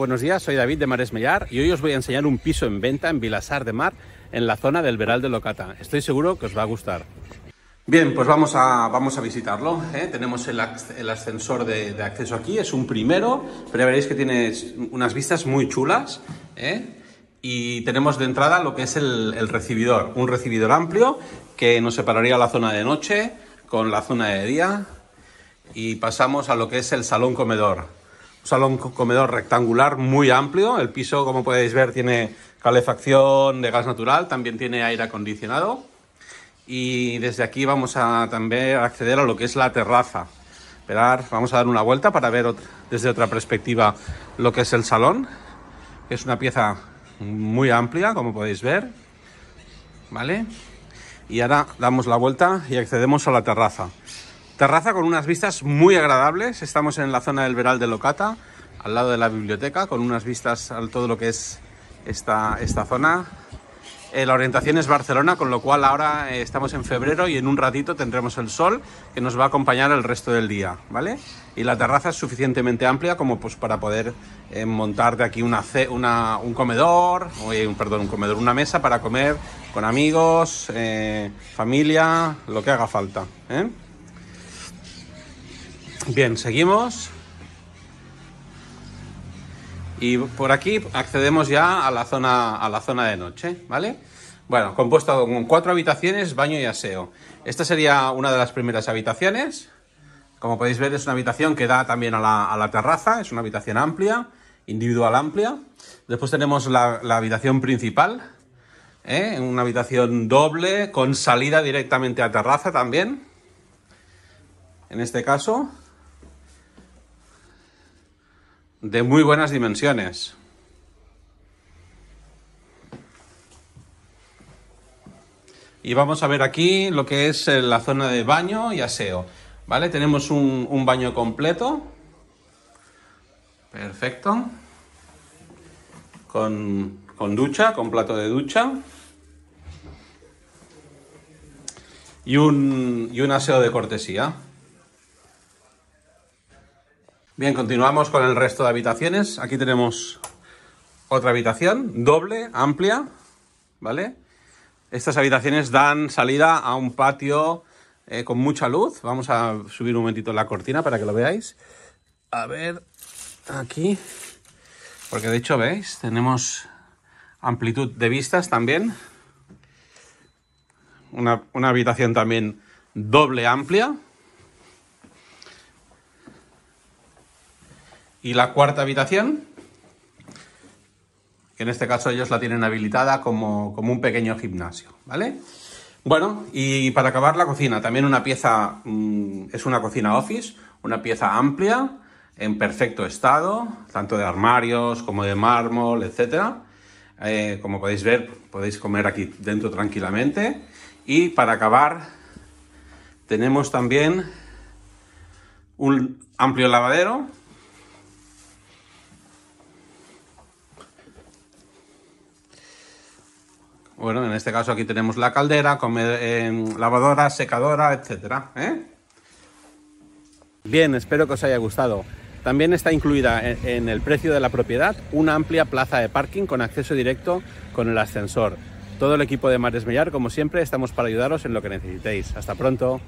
buenos días. Soy David de Mares Mellar y hoy os voy a enseñar un piso en venta en Vilasar de Mar, en la zona del Veral de Locata. Estoy seguro que os va a gustar. Bien, pues vamos a, vamos a visitarlo. ¿eh? Tenemos el, ascensor de, acceso aquí, es un primero, pero veréis que tiene unas vistas muy chulas. ¿eh? Y tenemos de entrada lo que es el recibidor, un recibidor amplio que nos separaría la zona de noche con la zona de día. Y pasamos a lo que es el salón comedor salón comedor rectangular muy amplio. El piso, como podéis ver, tiene calefacción de gas natural, también tiene aire acondicionado. Y desde aquí vamos a también acceder a lo que es la terraza. vamos a dar una vuelta para ver desde otra perspectiva lo que es el salón. Es una pieza muy amplia, como podéis ver. ¿Vale? Y ahora damos la vuelta y accedemos a la terraza. Terraza con unas vistas muy agradables. Estamos en la zona del Veral de Locata, al lado de la biblioteca, con unas vistas a todo lo que es esta, esta zona. Eh, la orientación es Barcelona, con lo cual ahora eh, estamos en febrero y en un ratito tendremos el sol que nos va a acompañar el resto del día, ¿vale? Y la terraza es suficientemente amplia como pues para poder eh, montar de aquí una, una un comedor, un, perdón, un comedor, una mesa para comer con amigos, familia, lo que haga falta, Bien, seguimos. Y por aquí accedemos ya a la zona, a la zona de noche, ¿vale? Bueno, compuesto con cuatro habitaciones, baño y aseo. Esta sería una de las primeras habitaciones. Como podéis ver, es una habitación que da también a la, terraza. Es una habitación amplia, individual amplia. Después tenemos la, habitación principal. ¿eh? Una habitación doble, con salida directamente a terraza también. En este caso, de muy buenas dimensiones. Y vamos a ver aquí lo que es eh, la zona de baño y aseo. ¿Vale? Tenemos un, baño completo. Perfecto. Con, con ducha, con plato de ducha. Y un, y un aseo de cortesía. Bien, continuamos con el resto de habitaciones. Aquí tenemos otra habitación, doble, amplia, ¿vale? Estas habitaciones dan salida a un patio eh, con mucha luz. Vamos a subir un momentito la cortina para que lo veáis. A ver, aquí, porque de hecho, ¿veis? Tenemos amplitud de vistas también. Una, una habitación también doble amplia, Y la cuarta habitación, que en este caso ellos la tienen habilitada como, un pequeño gimnasio, ¿vale? Bueno, y para acabar la cocina, también una pieza, mm, es una cocina office, una pieza amplia, en perfecto estado, tanto de armarios como de mármol, etcétera. Eh, como podéis ver, podéis comer aquí dentro tranquilamente. Y para acabar, tenemos también un amplio lavadero Bueno, en este caso aquí tenemos la caldera, lavadora, secadora, etc. ¿eh? Bien, espero que os haya gustado. También está incluida en, el precio de la propiedad una amplia plaza de parking con acceso directo con el ascensor. Todo el equipo de Mares Millar, como siempre, estamos para ayudaros en lo que necesitéis. Hasta pronto.